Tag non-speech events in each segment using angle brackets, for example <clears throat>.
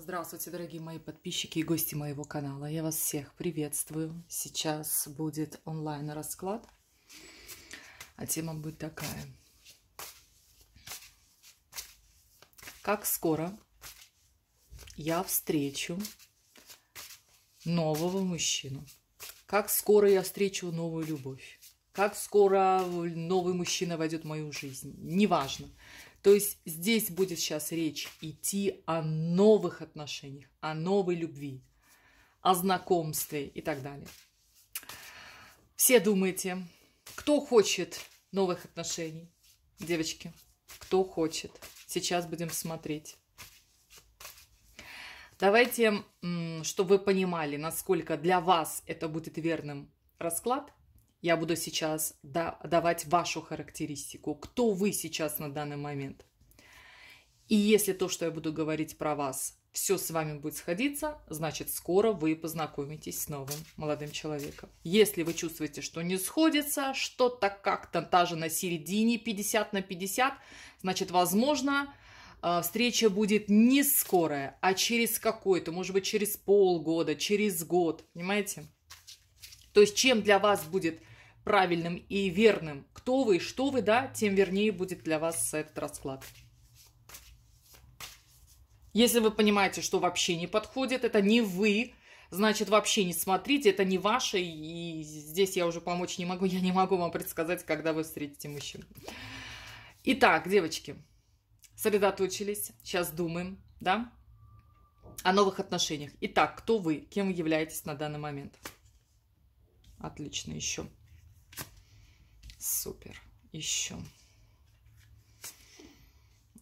Здравствуйте, дорогие мои подписчики и гости моего канала. Я вас всех приветствую. Сейчас будет онлайн-расклад. А тема будет такая. Как скоро я встречу нового мужчину? Как скоро я встречу новую любовь? Как скоро новый мужчина войдет в мою жизнь? Неважно. То есть здесь будет сейчас речь идти о новых отношениях, о новой любви, о знакомстве и так далее. Все думаете, кто хочет новых отношений? Девочки, кто хочет? Сейчас будем смотреть. Давайте, чтобы вы понимали, насколько для вас это будет верным расклад, я буду сейчас давать вашу характеристику. Кто вы сейчас на данный момент? И если то, что я буду говорить про вас, все с вами будет сходиться, значит, скоро вы познакомитесь с новым молодым человеком. Если вы чувствуете, что не сходится, что-то как-то даже на середине 50 на 50, значит, возможно, э, встреча будет не скорая, а через какое то может быть, через полгода, через год, понимаете? То есть чем для вас будет правильным и верным, кто вы и что вы, да, тем вернее будет для вас этот расклад. Если вы понимаете, что вообще не подходит, это не вы, значит, вообще не смотрите, это не ваше, и здесь я уже помочь не могу, <laughs> я не могу вам предсказать, когда вы встретите мужчину. Итак, девочки, сосредоточились, сейчас думаем, да, о новых отношениях. Итак, кто вы, кем вы являетесь на данный момент? Отлично, еще. Супер, еще.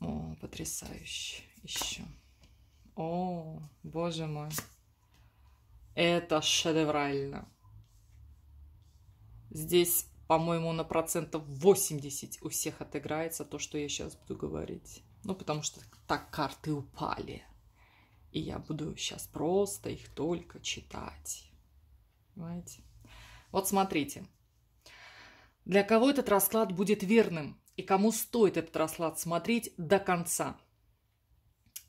О, потрясающе, еще. О, боже мой. Это шедеврально. Здесь, по-моему, на процентов 80 у всех отыграется то, что я сейчас буду говорить. Ну, потому что так карты упали. И я буду сейчас просто их только читать. Понимаете? Вот смотрите. Для кого этот расклад будет верным и кому стоит этот расклад смотреть до конца?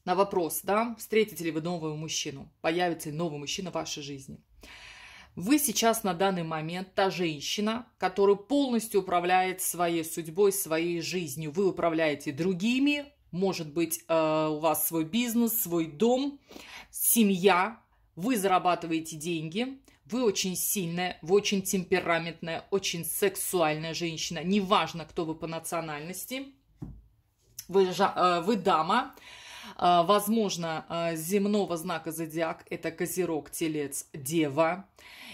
На вопрос, да, встретите ли вы нового мужчину, появится ли новый мужчина в вашей жизни. Вы сейчас на данный момент та женщина, которая полностью управляет своей судьбой, своей жизнью. Вы управляете другими, может быть, э, у вас свой бизнес, свой дом, семья, вы зарабатываете деньги, вы очень сильная, вы очень темпераментная, очень сексуальная женщина. Неважно, кто вы по национальности. Вы, э, вы дама. Э, возможно, э, земного знака зодиак – это козерог, телец, дева.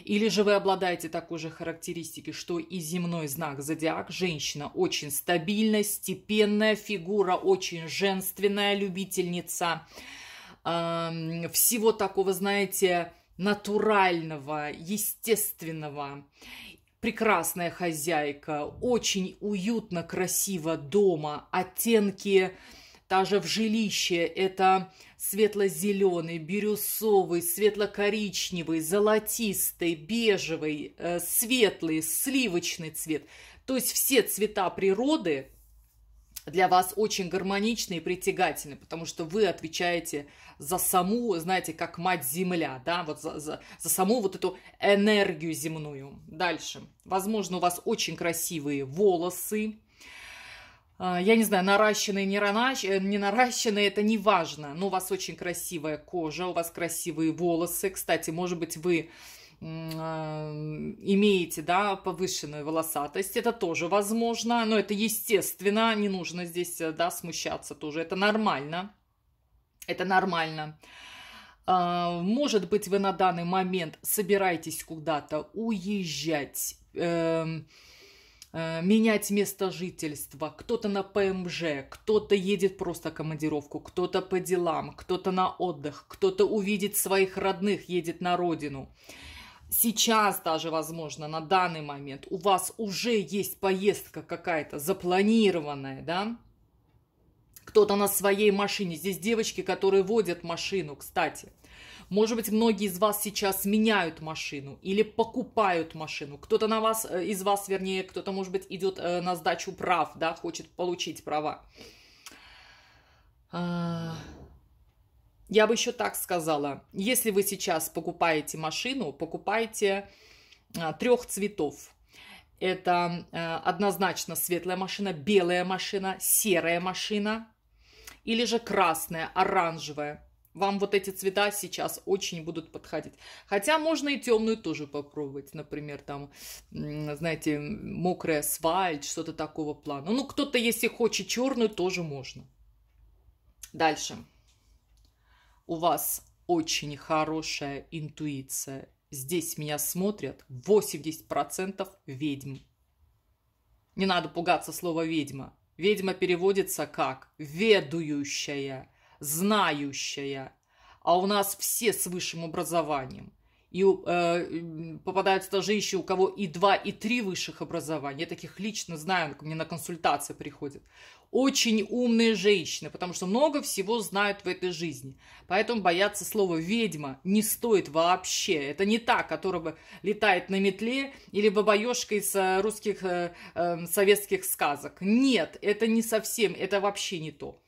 Или же вы обладаете такой же характеристикой, что и земной знак зодиак. Женщина очень стабильная, степенная фигура, очень женственная любительница эм, всего такого, знаете, натурального, естественного. Прекрасная хозяйка, очень уютно, красиво дома, оттенки даже в жилище. Это светло-зеленый, бирюсовый, светло-коричневый, золотистый, бежевый, э, светлый, сливочный цвет. То есть все цвета природы для вас очень гармоничны и притягательны, потому что вы отвечаете за саму, знаете, как мать-земля, да, вот за, за, за саму вот эту энергию земную. Дальше. Возможно, у вас очень красивые волосы, а, я не знаю, наращенные, не, наращ... Э, не наращенные, это не важно, но у вас очень красивая кожа, у вас красивые волосы. Кстати, может быть, вы а, имеете, да, повышенную волосатость, это тоже возможно, но это естественно, не нужно здесь, э, да, смущаться тоже, это нормально, это нормально. А, может быть, вы на данный момент собираетесь куда-то уезжать, эм, э, менять место жительства, кто-то на ПМЖ, кто-то едет просто командировку, кто-то по делам, кто-то на отдых, кто-то увидит своих родных, едет на родину – сейчас даже, возможно, на данный момент у вас уже есть поездка какая-то запланированная, да? Кто-то на своей машине. Здесь девочки, которые водят машину, кстати. Может быть, многие из вас сейчас меняют машину или покупают машину. Кто-то на вас, э, из вас, вернее, кто-то, может быть, идет э, на сдачу прав, да, хочет получить права. А, я бы еще так сказала, если вы сейчас покупаете машину, покупайте а, трех цветов. Это а, однозначно светлая машина, белая машина, серая машина или же красная, оранжевая. Вам вот эти цвета сейчас очень будут подходить. Хотя можно и темную тоже попробовать. Например, там, знаете, мокрая асфальт, что-то такого плана. Ну, кто-то, если хочет черную, тоже можно. Дальше у вас очень хорошая интуиция. Здесь меня смотрят 80% ведьм. Не надо пугаться слова «ведьма». Ведьма переводится как «ведующая», «знающая». А у нас все с высшим образованием. И э, попадаются даже еще у кого и два, и три высших образования. Я таких лично знаю, ко мне на консультации приходят очень умные женщины, потому что много всего знают в этой жизни. Поэтому бояться слова «ведьма» не стоит вообще. Это не та, которая летает на метле или бабаешка из э, русских э, э, советских сказок. Нет, это не совсем, это вообще не то.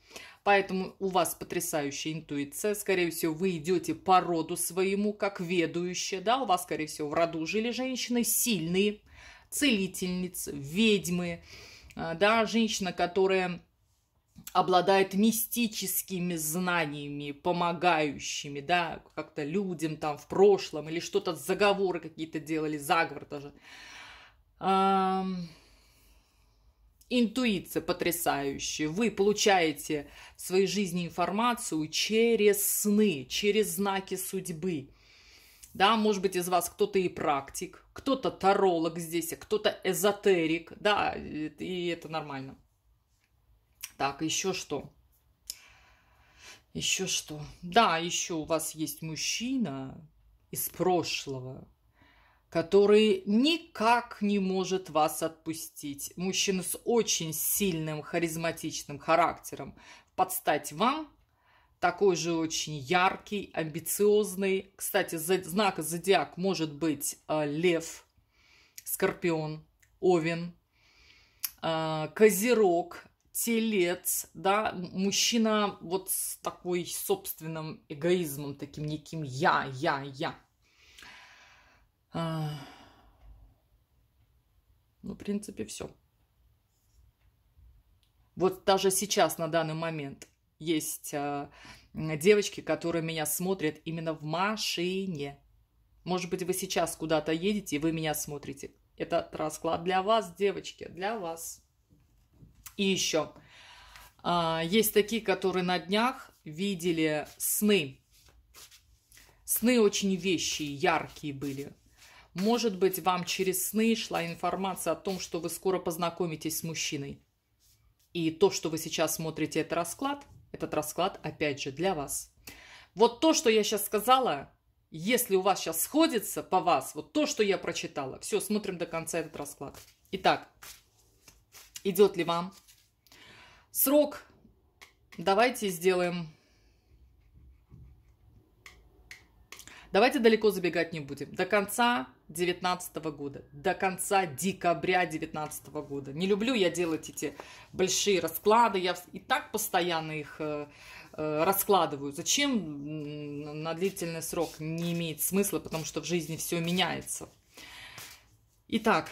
Поэтому у вас потрясающая интуиция. Скорее всего, вы идете по роду своему, как ведущая. Да? У вас, скорее всего, в роду жили женщины сильные, целительницы, ведьмы, а, да, женщина, которая обладает мистическими знаниями, помогающими, да, как-то людям там в прошлом, или что-то, заговоры какие-то делали, заговор даже. Эм... Интуиция потрясающая. Вы получаете в своей жизни информацию через сны, через знаки судьбы – да, может быть, из вас кто-то и практик, кто-то таролог здесь, а кто-то эзотерик, да, и это нормально. Так, еще что? Еще что? Да, еще у вас есть мужчина из прошлого, который никак не может вас отпустить. Мужчина с очень сильным харизматичным характером подстать вам, такой же очень яркий, амбициозный. Кстати, знак зодиак может быть э, лев, скорпион, овен, э, козерог, телец, да, мужчина вот с такой собственным эгоизмом, таким неким «я, я, я». А. Ну, в принципе, все. Вот даже сейчас, на данный момент – есть э, девочки, которые меня смотрят именно в машине. Может быть, вы сейчас куда-то едете, и вы меня смотрите. Этот расклад для вас, девочки, для вас. И еще. Э, есть такие, которые на днях видели сны. Сны очень вещие, яркие были. Может быть, вам через сны шла информация о том, что вы скоро познакомитесь с мужчиной. И то, что вы сейчас смотрите, это расклад – этот расклад, опять же, для вас. Вот то, что я сейчас сказала, если у вас сейчас сходится по вас, вот то, что я прочитала. Все, смотрим до конца этот расклад. Итак, идет ли вам срок? Давайте сделаем Давайте далеко забегать не будем. До конца 2019 года, до конца декабря 2019 года. Не люблю я делать эти большие расклады, я и так постоянно их э, э, раскладываю. Зачем на длительный срок не имеет смысла, потому что в жизни все меняется. Итак,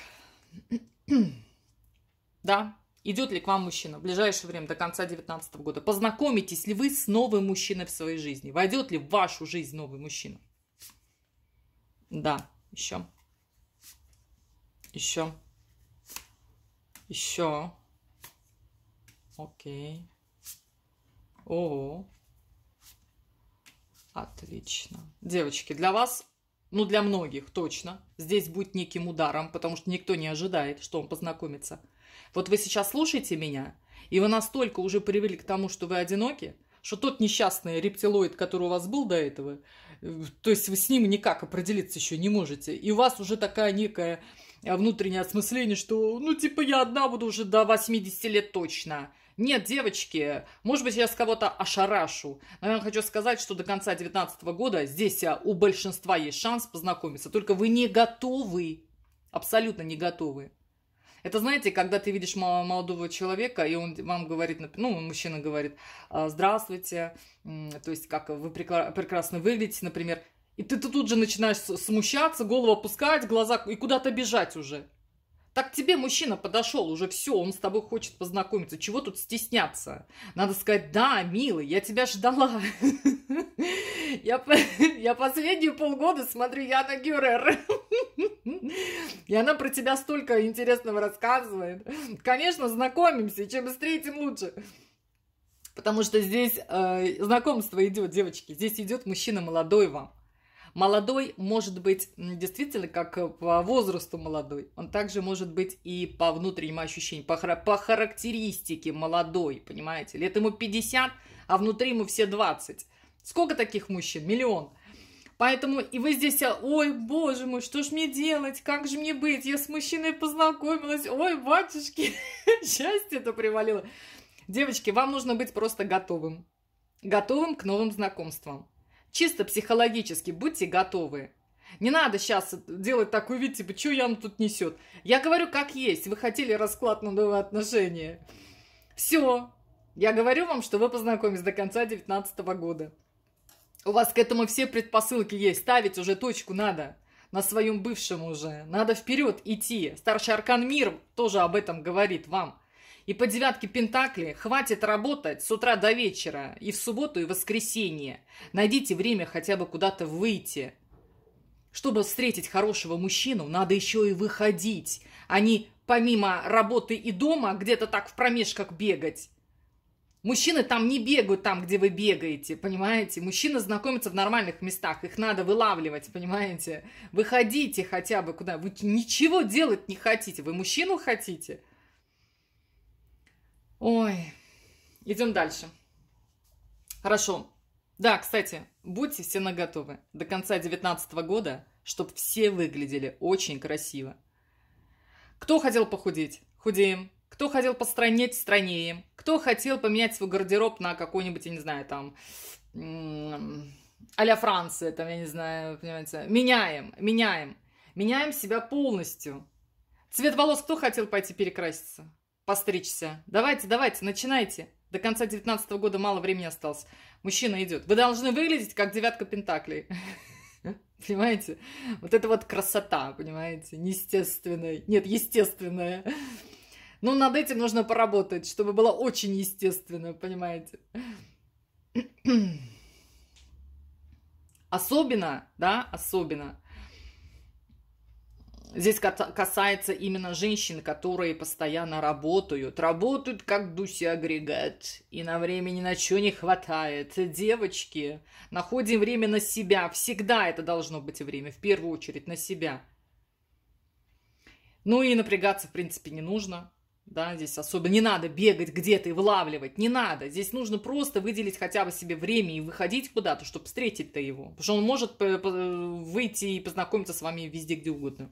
<clears throat> да, идет ли к вам мужчина в ближайшее время, до конца 2019 года. Познакомитесь ли вы с новым мужчиной в своей жизни? Войдет ли в вашу жизнь новый мужчина? Да, еще. Еще. Еще. Окей. О. Отлично. Девочки, для вас, ну для многих точно, здесь будет неким ударом, потому что никто не ожидает, что он познакомится. Вот вы сейчас слушаете меня, и вы настолько уже привели к тому, что вы одиноки, что тот несчастный рептилоид, который у вас был до этого, э, то есть вы с ним никак определиться еще не можете, и у вас уже такая некая э, внутреннее осмысление, что ну типа я одна буду уже до 80 лет точно. Нет, девочки, может быть, я с кого-то ошарашу. Но я хочу сказать, что до конца 2019 года здесь э, у большинства есть шанс познакомиться. Только вы не готовы, абсолютно не готовы. Это, знаете, когда ты видишь молодого человека, и он вам говорит, ну, мужчина говорит, «А, здравствуйте, то есть как вы прекрасно выглядите, например, и ты, тут же начинаешь смущаться, голову опускать, глаза и куда-то бежать уже. Так тебе мужчина подошел, уже все, он с тобой хочет познакомиться. Чего тут стесняться? Надо сказать, да, милый, я тебя ждала. <laughs> Я, я последние полгода смотрю Яна Гюрер. <laughs> И она про тебя столько интересного рассказывает. Конечно, знакомимся, чем быстрее, тем лучше. Потому что здесь э, знакомство идет, девочки. Здесь идет мужчина молодой вам Молодой может быть действительно как э, по возрасту молодой, он также может быть и по внутренним ощущениям, по, хара- по характеристике молодой, понимаете? Лет ему 50, а внутри ему все 20. Сколько таких мужчин? Миллион. Поэтому и вы здесь, э, ой, боже мой, что ж мне делать, как же мне быть, я с мужчиной познакомилась, ой, батюшки, <laughs> счастье-то привалило. Девочки, вам нужно быть просто готовым. Готовым к новым знакомствам. Чисто психологически будьте готовы. Не надо сейчас делать такой вид, типа, что Яна тут несет. Я говорю, как есть. Вы хотели расклад на новые отношения. Все. Я говорю вам, что вы познакомились до конца 2019 года. У вас к этому все предпосылки есть. Ставить уже точку надо на своем бывшем уже. Надо вперед идти. Старший аркан мир тоже об этом говорит вам. И по девятке Пентакли хватит работать с утра до вечера, и в субботу, и в воскресенье. Найдите время хотя бы куда-то выйти. Чтобы встретить хорошего мужчину, надо еще и выходить, а не помимо работы и дома где-то так в промежках бегать. Мужчины там не бегают там, где вы бегаете, понимаете? Мужчины знакомятся в нормальных местах, их надо вылавливать, понимаете? Выходите хотя бы куда, вы ничего делать не хотите, вы мужчину хотите – Ой, идем дальше. Хорошо. Да, кстати, будьте все наготовы. До конца 2019 года, чтобы все выглядели очень красиво. Кто хотел похудеть? Худеем. Кто хотел постранеть, странеем. Кто хотел поменять свой гардероб на какой-нибудь, я не знаю, там, а-ля Франция, там, я не знаю, понимаете. Меняем, меняем. Меняем себя полностью. Цвет волос кто хотел пойти перекраситься? постричься. Давайте, давайте, начинайте. До конца девятнадцатого года мало времени осталось. Мужчина идет. Вы должны выглядеть как девятка пентаклей. <laughs> Понимаете? Вот это вот красота, понимаете? Неестественная. Нет, естественная. Но над этим нужно поработать, чтобы было очень естественно, понимаете? <clears throat> Особенно, да, особенно Здесь касается именно женщин, которые постоянно работают. Работают как дуси-агрегат. И на времени на что не хватает. Девочки, находим время на себя. Всегда это должно быть время. В первую очередь на себя. Ну и напрягаться, в принципе, не нужно. Да, здесь особо не надо бегать где-то и вылавливать, не надо. Здесь нужно просто выделить хотя бы себе время и выходить куда-то, чтобы встретить-то его. Потому что он может э, э, выйти и познакомиться с вами везде, где угодно.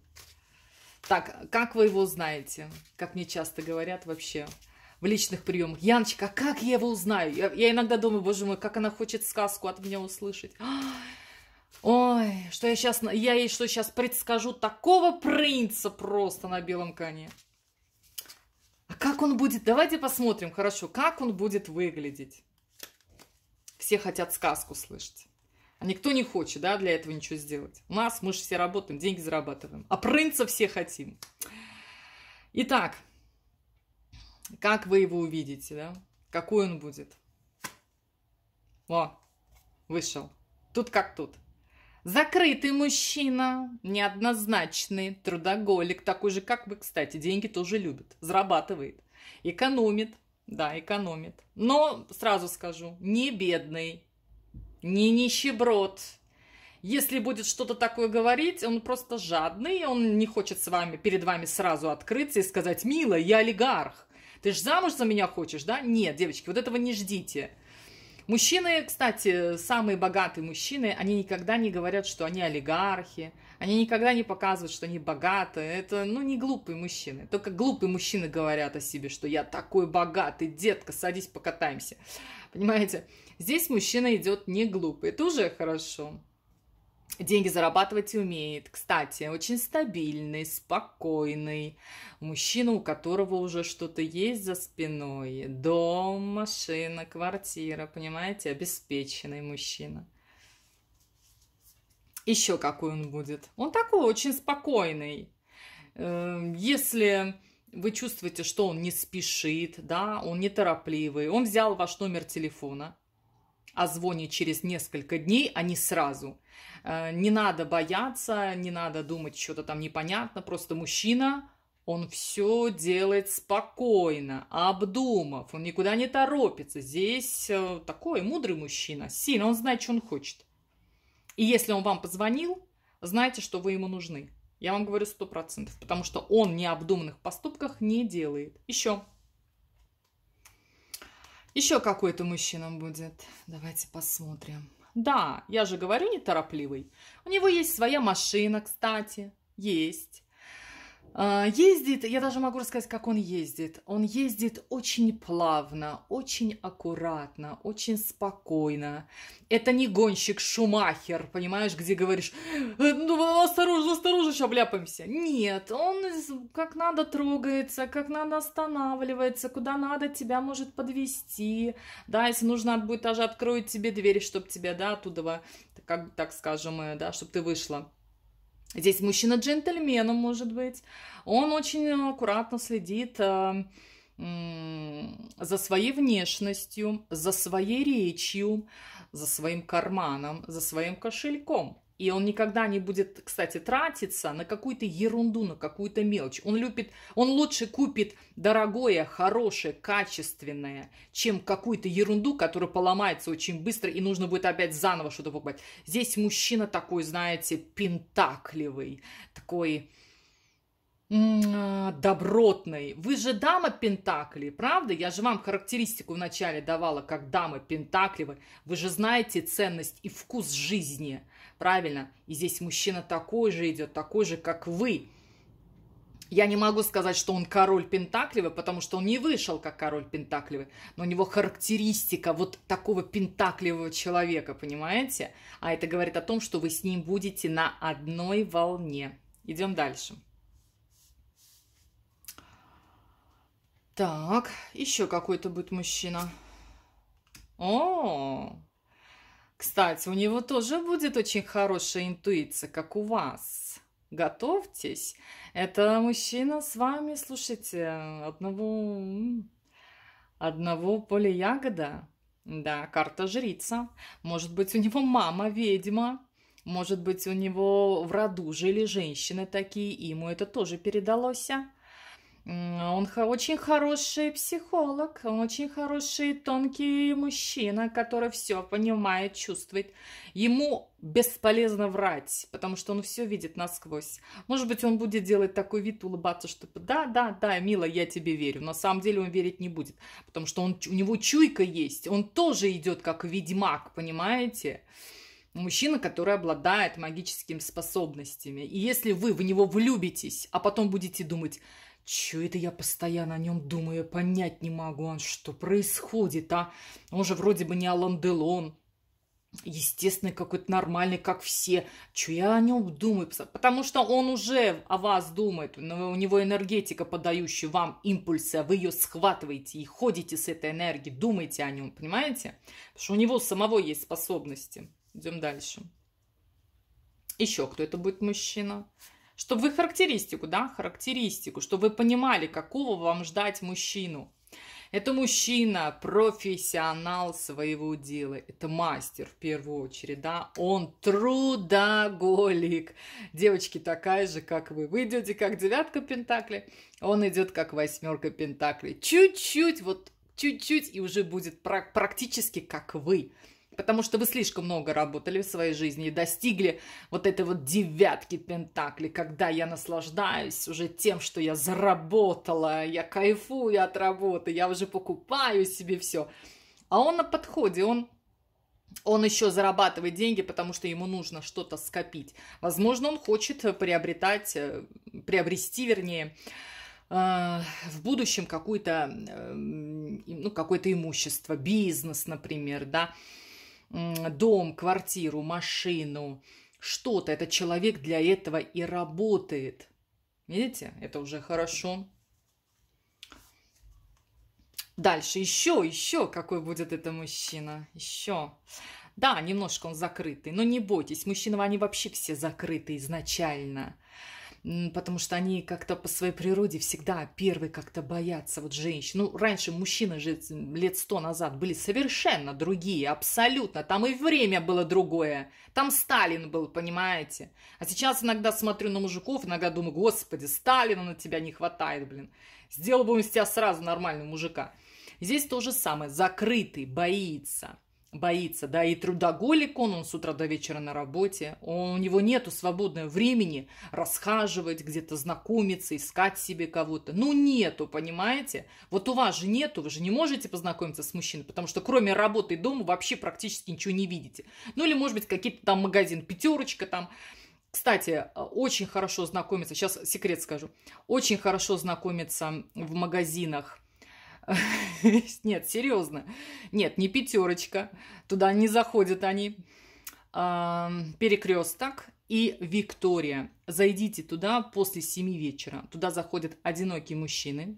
Так, как вы его узнаете? Как мне часто говорят вообще в личных приемах. Яночка, а как я его узнаю? Я, я иногда думаю, боже мой, как она хочет сказку от меня услышать. Ой, что я сейчас, я ей что сейчас предскажу такого принца просто на белом коне. А как он будет, давайте посмотрим, хорошо, как он будет выглядеть. Все хотят сказку слышать никто не хочет, да, для этого ничего сделать. У нас мы же все работаем, деньги зарабатываем. А принца все хотим. Итак, как вы его увидите, да? Какой он будет? О, вышел. Тут как тут. Закрытый мужчина, неоднозначный, трудоголик, такой же, как вы, кстати, деньги тоже любит, зарабатывает, экономит, да, экономит. Но сразу скажу, не бедный, не нищеброд. Если будет что-то такое говорить, он просто жадный, он не хочет с вами, перед вами сразу открыться и сказать, мила, я олигарх, ты же замуж за меня хочешь, да? Нет, девочки, вот этого не ждите. Мужчины, кстати, самые богатые мужчины, они никогда не говорят, что они олигархи, они никогда не показывают, что они богаты. Это, ну, не глупые мужчины. Только глупые мужчины говорят о себе, что я такой богатый, детка, садись, покатаемся. Понимаете? Здесь мужчина идет не глупый, это уже хорошо. Деньги зарабатывать умеет. Кстати, очень стабильный, спокойный. Мужчина, у которого уже что-то есть за спиной. Дом, машина, квартира, понимаете? Обеспеченный мужчина. Еще какой он будет? Он такой очень спокойный. Эм, если вы чувствуете, что он не спешит, да, он неторопливый, он взял ваш номер телефона – о звоне через несколько дней, а не сразу. Э, не надо бояться, не надо думать, что-то там непонятно. Просто мужчина, он все делает спокойно, обдумав, он никуда не торопится. Здесь э, такой мудрый мужчина, сильно, он знает, что он хочет. И если он вам позвонил, знайте, что вы ему нужны. Я вам говорю сто процентов, потому что он необдуманных поступках не делает. Еще еще какой-то мужчина будет. Давайте посмотрим. Да, я же говорю неторопливый. У него есть своя машина, кстати. Есть. А, ездит, я даже могу рассказать, как он ездит. Он ездит очень плавно, очень аккуратно, очень спокойно. Это не гонщик Шумахер, понимаешь, где говоришь, «Э, ну, осторожно, осторожно, еще обляпаемся. Нет, он как надо трогается, как надо останавливается, куда надо тебя может подвести. Да, если нужно будет, даже откроет тебе дверь, чтобы тебя, да, оттуда, как, так скажем, э, да, чтобы ты вышла. Здесь мужчина джентльменом, может быть. Он очень аккуратно следит э, за своей внешностью, за своей речью, за своим карманом, за своим кошельком. И он никогда не будет, кстати, тратиться на какую-то ерунду, на какую-то мелочь. Он любит, он лучше купит дорогое, хорошее, качественное, чем какую-то ерунду, которая поломается очень быстро и нужно будет опять заново что-то покупать. Здесь мужчина такой, знаете, пентакливый, такой добротный. Вы же дама Пентакли, правда? Я же вам характеристику вначале давала, как дама Пентакли. Вы же знаете ценность и вкус жизни правильно. И здесь мужчина такой же идет, такой же, как вы. Я не могу сказать, что он король Пентакливый, потому что он не вышел как король Пентакливый, но у него характеристика вот такого Пентакливого человека, понимаете? А это говорит о том, что вы с ним будете на одной волне. Идем дальше. Так, еще какой-то будет мужчина. -о. Кстати, у него тоже будет очень хорошая интуиция, как у вас. Готовьтесь. Это мужчина с вами, слушайте, одного, одного поля ягода. Да, карта жрица. Может быть, у него мама ведьма. Может быть, у него в роду жили женщины такие, и ему это тоже передалось. Он очень хороший психолог, он очень хороший тонкий мужчина, который все понимает, чувствует. Ему бесполезно врать, потому что он все видит насквозь. Может быть, он будет делать такой вид, улыбаться, что да, да, да, мило, я тебе верю. На самом деле он верить не будет, потому что он, у него чуйка есть. Он тоже идет как ведьмак, понимаете? мужчина, который обладает магическими способностями. И если вы в него влюбитесь, а потом будете думать, Чё это я постоянно о нем думаю, понять не могу, он а что происходит, а? Он же вроде бы не Алан Делон, естественный какой-то нормальный, как все. Чё я о нем думаю? Потому что он уже о вас думает, но у него энергетика, подающая вам импульсы, а вы ее схватываете и ходите с этой энергией, думаете о нем, понимаете? Потому что у него самого есть способности. Идем дальше. Еще кто это будет мужчина? чтобы вы характеристику, да, характеристику, чтобы вы понимали, какого вам ждать мужчину. Это мужчина, профессионал своего дела, это мастер в первую очередь, да, он трудоголик. Девочки, такая же, как вы. Вы идете как девятка пентаклей, он идет как восьмерка пентаклей. Чуть-чуть, вот чуть-чуть, и уже будет практически как вы. Потому что вы слишком много работали в своей жизни и достигли вот этой вот девятки пентаклей, когда я наслаждаюсь уже тем, что я заработала, я кайфую от работы, я уже покупаю себе все. А он на подходе, он он еще зарабатывает деньги, потому что ему нужно что-то скопить. Возможно, он хочет приобретать, э, приобрести, вернее, э, в будущем э, ну, какое-то ну, какое имущество, бизнес, например, да, дом, квартиру, машину, что-то. Этот человек для этого и работает. Видите, это уже хорошо. Дальше еще, еще какой будет это мужчина. Еще. Да, немножко он закрытый, но не бойтесь, мужчины, они вообще все закрыты изначально потому что они как-то по своей природе всегда первые как-то боятся вот женщин. Ну, раньше мужчины же лет сто назад были совершенно другие, абсолютно. Там и время было другое. Там Сталин был, понимаете? А сейчас иногда смотрю на мужиков, иногда думаю, господи, Сталина на тебя не хватает, блин. Сделал бы он из тебя сразу нормального мужика. Здесь то же самое. Закрытый, боится боится, да, и трудоголик он, он с утра до вечера на работе, он, у него нету свободного времени расхаживать, где-то знакомиться, искать себе кого-то, ну нету, понимаете, вот у вас же нету, вы же не можете познакомиться с мужчиной, потому что кроме работы и дома вообще практически ничего не видите, ну или может быть какие-то там магазин, пятерочка там, кстати, э, очень хорошо знакомиться, сейчас секрет скажу, очень хорошо знакомиться в магазинах <laughs> Нет, серьезно. Нет, не пятерочка. Туда не заходят они. Перекресток и Виктория. Зайдите туда после 7 вечера. Туда заходят одинокие мужчины.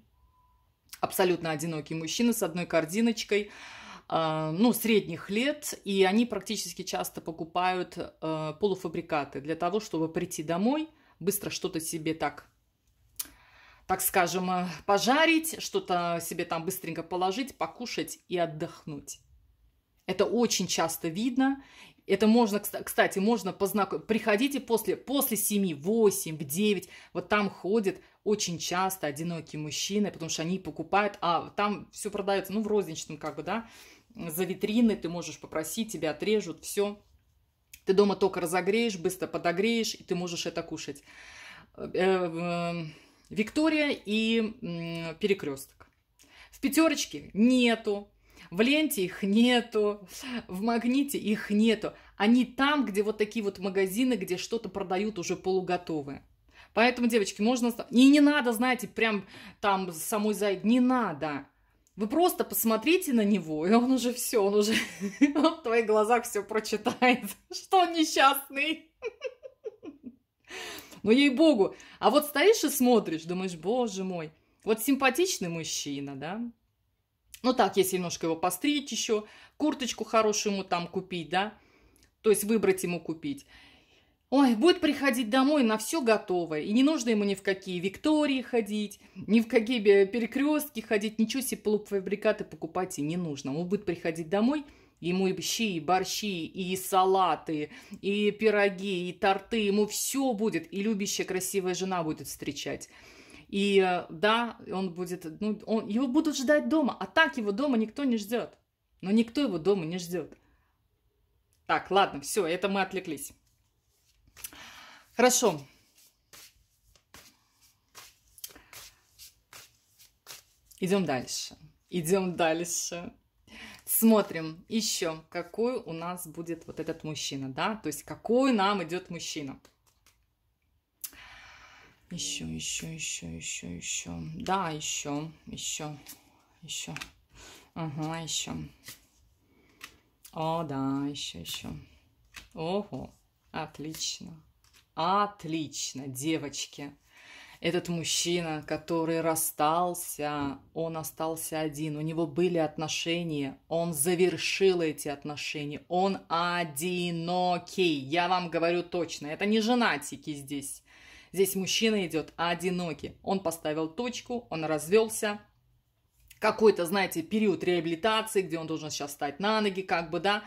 Абсолютно одинокие мужчины с одной корзиночкой ну, средних лет, и они практически часто покупают э, полуфабрикаты для того, чтобы прийти домой, быстро что-то себе так так скажем, э, пожарить, что-то себе там быстренько положить, покушать и отдохнуть. Это очень часто видно. Это можно, кстати, можно познакомиться. Приходите после, после 7, 8, в 9. Вот там ходят очень часто одинокие мужчины, потому что они покупают, а там все продается, ну, в розничном как бы, да, за витрины ты можешь попросить, тебя отрежут, все. Ты дома только разогреешь, быстро подогреешь, и ты можешь это кушать э, э, Виктория и Перекресток. В пятерочке нету, в ленте их нету, в магните их нету. Они там, где вот такие вот магазины, где что-то продают уже полуготовое. Поэтому, девочки, можно... И не надо, знаете, прям там самой зайти. Не надо. Вы просто посмотрите на него, и он уже все, он уже <laughs> в твоих глазах все прочитает, <laughs> что он несчастный. <laughs> но ну, ей-богу. А вот стоишь и смотришь, думаешь, боже мой, вот симпатичный мужчина, да, ну так, если немножко его постричь еще, курточку хорошую ему там купить, да, то есть выбрать ему купить. Ой, будет приходить домой на все готовое. И не нужно ему ни в какие Виктории ходить, ни в какие перекрестки ходить, ничего себе полуфабрикаты покупать и не нужно. Он будет приходить домой – Ему и щи, и борщи, и салаты, и пироги, и торты. Ему все будет. И любящая, красивая жена будет встречать. И э, да, он будет, ну, он, его будут ждать дома. А так его дома никто не ждет. Но никто его дома не ждет. Так, ладно, все, это мы отвлеклись. Хорошо. Идем дальше. Идем дальше. Смотрим еще, какой у нас будет вот этот мужчина, да? То есть какой нам идет мужчина. Еще, еще, еще, еще, еще. Да, еще, еще, еще. Ага, еще. О, да, еще, еще. Ого, отлично. Отлично, девочки этот мужчина, который расстался, он остался один, у него были отношения, он завершил эти отношения, он одинокий, я вам говорю точно, это не женатики здесь. Здесь мужчина идет одинокий. Он поставил точку, он развелся, какой-то, знаете, период реабилитации, где он должен сейчас стать на ноги, как бы, да,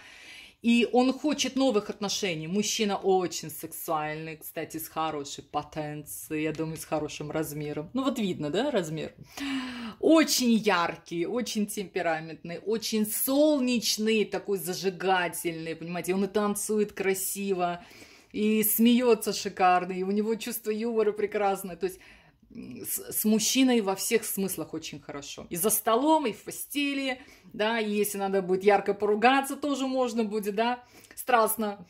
и он хочет новых отношений. Мужчина очень сексуальный, кстати, с хорошей потенцией, я думаю, с хорошим размером. Ну вот видно, да, размер? Очень яркий, очень темпераментный, очень солнечный, такой зажигательный, понимаете? Он и танцует красиво, и смеется шикарно, и у него чувство юмора прекрасное. То есть с, с мужчиной во всех смыслах очень хорошо. И за столом, и в постели, да, и если надо будет ярко поругаться, тоже можно будет, да, страстно.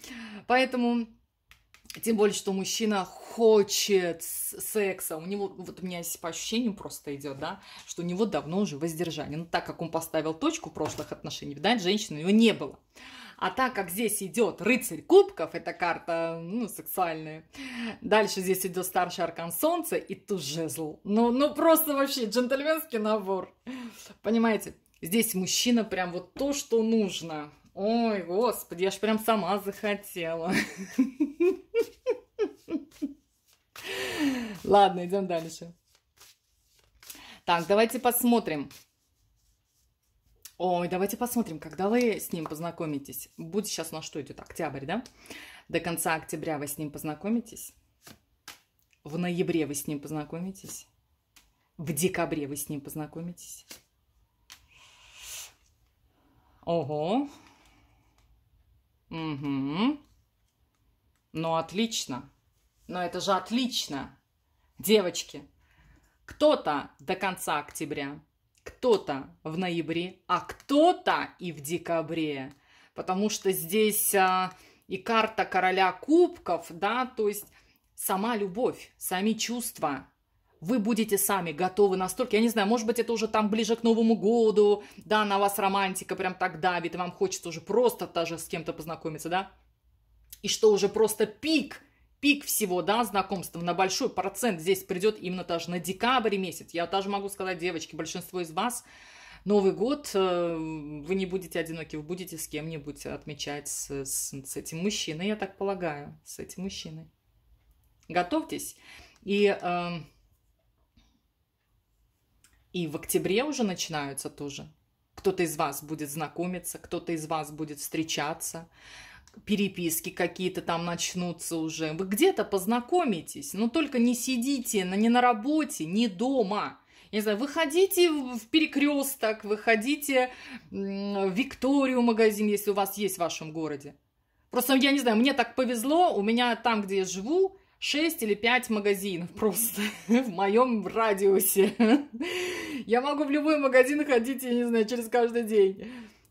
Поэтому, тем более, что мужчина хочет секса, у него, вот у меня по ощущениям просто идет, да, что у него давно уже воздержание. Ну, так как он поставил точку прошлых отношений, видать, женщины у него не было. А так как здесь идет рыцарь кубков, эта карта, ну, сексуальная. Дальше здесь идет старший аркан солнца и туз жезл. Ну, ну просто вообще джентльменский набор. Понимаете? Здесь мужчина прям вот то, что нужно. Ой, господи, я ж прям сама захотела. Ладно, идем дальше. Так, давайте посмотрим. Ой, давайте посмотрим, когда вы с ним познакомитесь. Будет сейчас на что идет? Октябрь, да? До конца октября вы с ним познакомитесь. В ноябре вы с ним познакомитесь. В декабре вы с ним познакомитесь. Ого. Угу. Ну, отлично. Но ну, это же отлично. Девочки, кто-то до конца октября, кто-то в ноябре, а кто-то и в декабре. Потому что здесь а, и карта короля кубков, да, то есть сама любовь, сами чувства. Вы будете сами готовы настолько, я не знаю, может быть, это уже там ближе к Новому году, да, на вас романтика прям так давит, и вам хочется уже просто даже с кем-то познакомиться, да. И что уже просто пик – пик всего, да, знакомств на большой процент здесь придет именно даже на декабрь месяц. Я даже могу сказать, девочки, большинство из вас Новый год э, вы не будете одиноки, вы будете с кем-нибудь отмечать с, с, с этим мужчиной, я так полагаю, с этим мужчиной. Готовьтесь. И, э, и в октябре уже начинаются тоже. Кто-то из вас будет знакомиться, кто-то из вас будет встречаться, переписки какие-то там начнутся уже. Вы где-то познакомитесь, но только не сидите не на работе, не дома. Я не знаю, выходите в перекресток, выходите в Викторию магазин, если у вас есть в вашем городе. Просто, я не знаю, мне так повезло, у меня там, где я живу, 6 или 5 магазинов просто <laughs> в моем радиусе. <laughs> я могу в любой магазин ходить, я не знаю, через каждый день.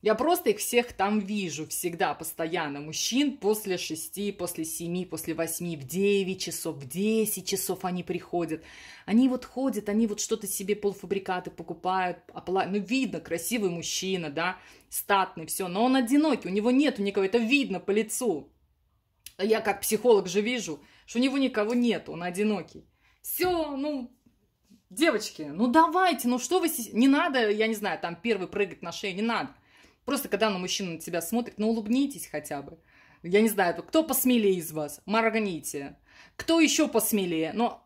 Я просто их всех там вижу всегда, постоянно. Мужчин после шести, после семи, после восьми, в девять часов, в десять часов они приходят. Они вот ходят, они вот что-то себе полуфабрикаты покупают. Ну, видно, красивый мужчина, да, статный, все. Но он одинокий, у него нету никого, это видно по лицу. Я как психолог же вижу, что у него никого нету, он одинокий. Все, ну, девочки, ну давайте, ну что вы... Не надо, я не знаю, там первый прыгать на шею, не надо. Просто когда на мужчину на тебя смотрит, ну улыбнитесь хотя бы. Я не знаю, кто посмелее из вас, морганите. Кто еще посмелее, но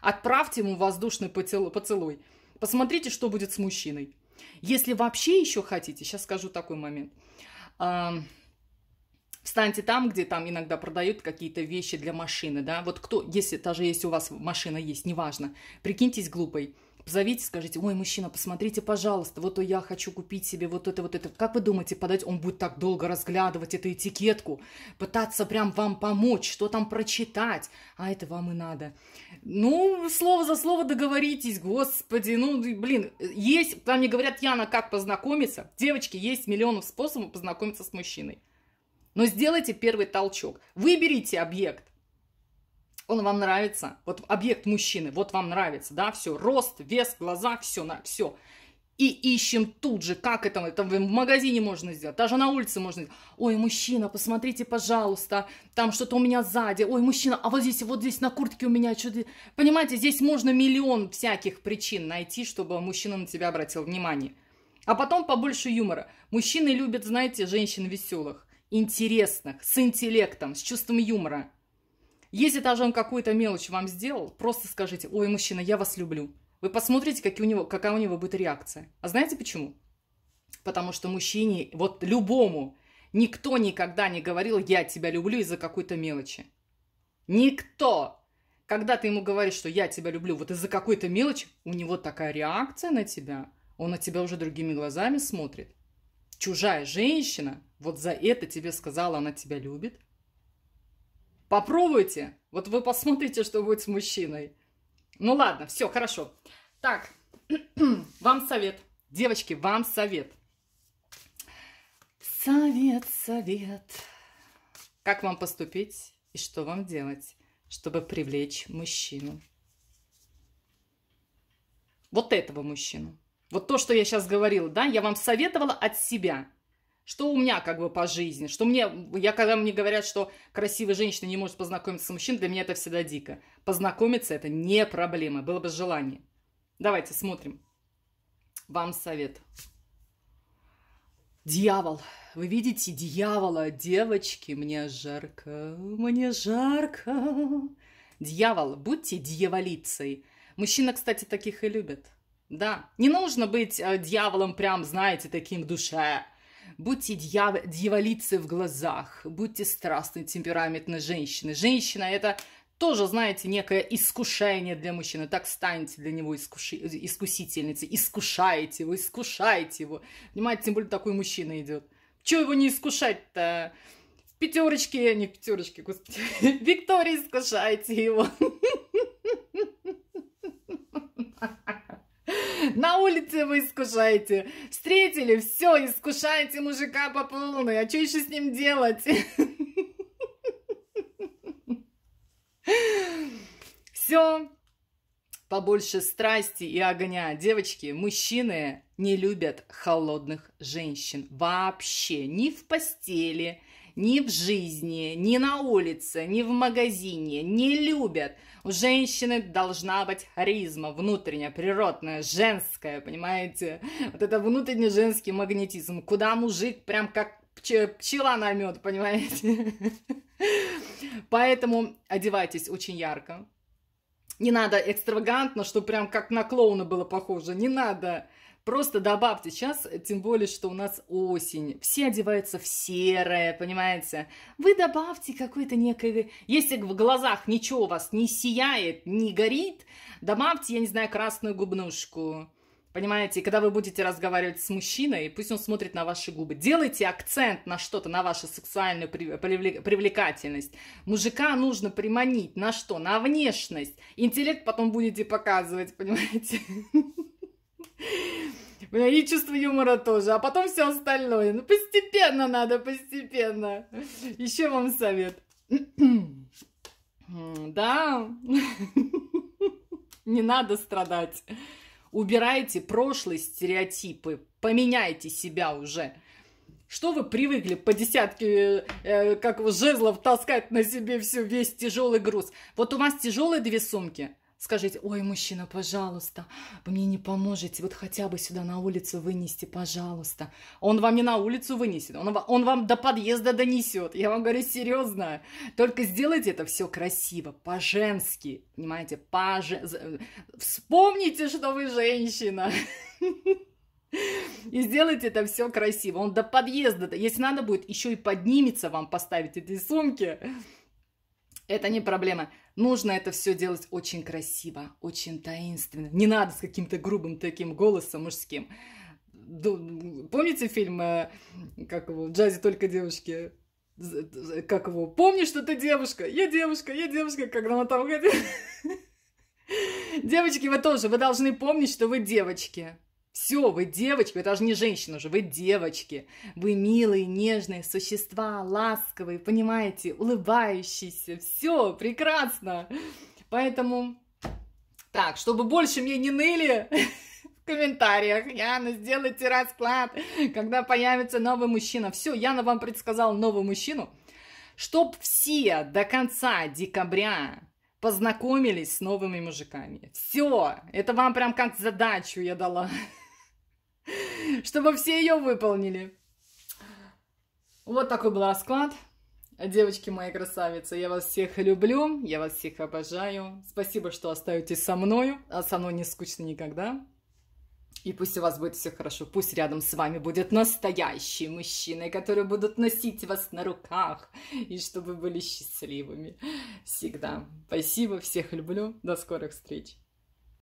отправьте ему воздушный поцелуй. Посмотрите, что будет с мужчиной. Если вообще еще хотите, сейчас скажу такой момент. Встаньте там, где там иногда продают какие-то вещи для машины, да. Вот кто, если даже если у вас машина есть, неважно, прикиньтесь глупой. Позовите, скажите, ой, мужчина, посмотрите, пожалуйста, вот я хочу купить себе вот это, вот это. Как вы думаете, подать, он будет так долго разглядывать эту этикетку, пытаться прям вам помочь, что там прочитать, а это вам и надо. Ну, слово за слово договоритесь, господи, ну, блин, есть, там мне говорят, Яна, как познакомиться? Девочки, есть миллионов способов познакомиться с мужчиной. Но сделайте первый толчок. Выберите объект он вам нравится, вот объект мужчины, вот вам нравится, да, все, рост, вес, глаза, все, на, все. И ищем тут же, как это, это в магазине можно сделать, даже на улице можно сделать. Ой, мужчина, посмотрите, пожалуйста, там что-то у меня сзади. Ой, мужчина, а вот здесь, вот здесь на куртке у меня что-то... Понимаете, здесь можно миллион всяких причин найти, чтобы мужчина на тебя обратил внимание. А потом побольше юмора. Мужчины любят, знаете, женщин веселых, интересных, с интеллектом, с чувством юмора. Если даже он какую-то мелочь вам сделал, просто скажите, ой, мужчина, я вас люблю. Вы посмотрите, какие у него, какая у него будет реакция. А знаете почему? Потому что мужчине, вот любому, никто никогда не говорил, я тебя люблю из-за какой-то мелочи. Никто. Когда ты ему говоришь, что я тебя люблю, вот из-за какой-то мелочи, у него такая реакция на тебя. Он на тебя уже другими глазами смотрит. Чужая женщина вот за это тебе сказала, она тебя любит. Попробуйте. Вот вы посмотрите, что будет с мужчиной. Ну ладно, все, хорошо. Так, <clears throat> вам совет. Девочки, вам совет. Совет, совет. Как вам поступить и что вам делать, чтобы привлечь мужчину? Вот этого мужчину. Вот то, что я сейчас говорила, да, я вам советовала от себя – что у меня как бы по жизни, что мне, я когда мне говорят, что красивая женщина не может познакомиться с мужчиной, для меня это всегда дико. Познакомиться это не проблема, было бы желание. Давайте смотрим. Вам совет. Дьявол. Вы видите дьявола, девочки, мне жарко, мне жарко. Дьявол, будьте дьяволицей. Мужчина, кстати, таких и любит. Да, не нужно быть э, дьяволом прям, знаете, таким в душе Будьте дьяв... дьяволицы в глазах, будьте страстной, темпераментной женщины. Женщина – это тоже, знаете, некое искушение для мужчины. Так станьте для него искуши... искусительницей, искушаете его, искушаете его. Понимаете, тем более такой мужчина идет. Чего его не искушать-то? В пятерочке, не в пятерочке, господи, <laughs> Виктория, искушайте его. <laughs> На улице вы искушаете. Встретили, все, искушаете мужика по полной. А что еще с ним делать? Все. Побольше страсти и огня. Девочки, мужчины не любят холодных женщин. Вообще. Ни в постели, ни в жизни, ни на улице, ни в магазине не любят. У женщины должна быть харизма, внутренняя, природная, женская, понимаете? Вот это внутренний женский магнетизм, куда мужик прям как пчела на мед, понимаете? <laughs> Поэтому одевайтесь очень ярко. Не надо экстравагантно, что прям как на клоуна было похоже. Не надо Просто добавьте сейчас, тем более, что у нас осень. Все одеваются в серое, понимаете? Вы добавьте какой-то некой... Если в глазах ничего у вас не сияет, не горит, добавьте, я не знаю, красную губнушку. Понимаете, когда вы будете разговаривать с мужчиной, пусть он смотрит на ваши губы. Делайте акцент на что-то, на вашу сексуальную привлекательность. Мужика нужно приманить на что? На внешность. Интеллект потом будете показывать, понимаете? <laughs> Бля, ну, и чувство юмора тоже, а потом все остальное. Ну, постепенно надо, постепенно. Еще вам совет. <clears throat> Да, <laughs> не надо страдать. Убирайте прошлые стереотипы, поменяйте себя уже. Что вы привыкли по десятке, э, э как жезлов, таскать на себе всю весь тяжелый груз? Вот у вас тяжелые две сумки, Скажите, ой, мужчина, пожалуйста, вы мне не поможете, вот хотя бы сюда на улицу вынести, пожалуйста. Он вам не на улицу вынесет, он, он вам до подъезда донесет. Я вам говорю серьезно. Только сделайте это все красиво, по-женски, понимаете, по -жен... Вспомните, что вы женщина. И сделайте это все красиво. Он до подъезда, если надо будет, еще и поднимется вам поставить эти сумки. Это не проблема. Нужно это все делать очень красиво, очень таинственно. Не надо с каким-то грубым таким голосом мужским. Помните фильм, э, как его, в только девушки? Как его, помнишь, что ты девушка? Я девушка, я девушка, когда она там ходила. <laughs> Девочки, вы тоже, вы должны помнить, что вы девочки. Все, вы девочки, вы даже не женщина уже, вы девочки. Вы милые, нежные существа, ласковые, понимаете, улыбающиеся. Все, прекрасно. Поэтому, так, чтобы больше мне не ныли <laughs> в комментариях, Яна, сделайте расклад, когда появится новый мужчина. Все, Яна вам предсказала нового мужчину. Чтоб все до конца декабря познакомились с новыми мужиками. Все, это вам прям как задачу я дала. <laughs> <laughs> чтобы все ее выполнили. Вот такой был расклад. Девочки мои красавицы, я вас всех люблю, я вас всех обожаю. Спасибо, что остаетесь со мною, а со мной не скучно никогда. И пусть у вас будет все хорошо, пусть рядом с вами будет настоящие мужчины, которые будут носить вас на руках, и чтобы вы были счастливыми всегда. Спасибо, всех люблю, до скорых встреч!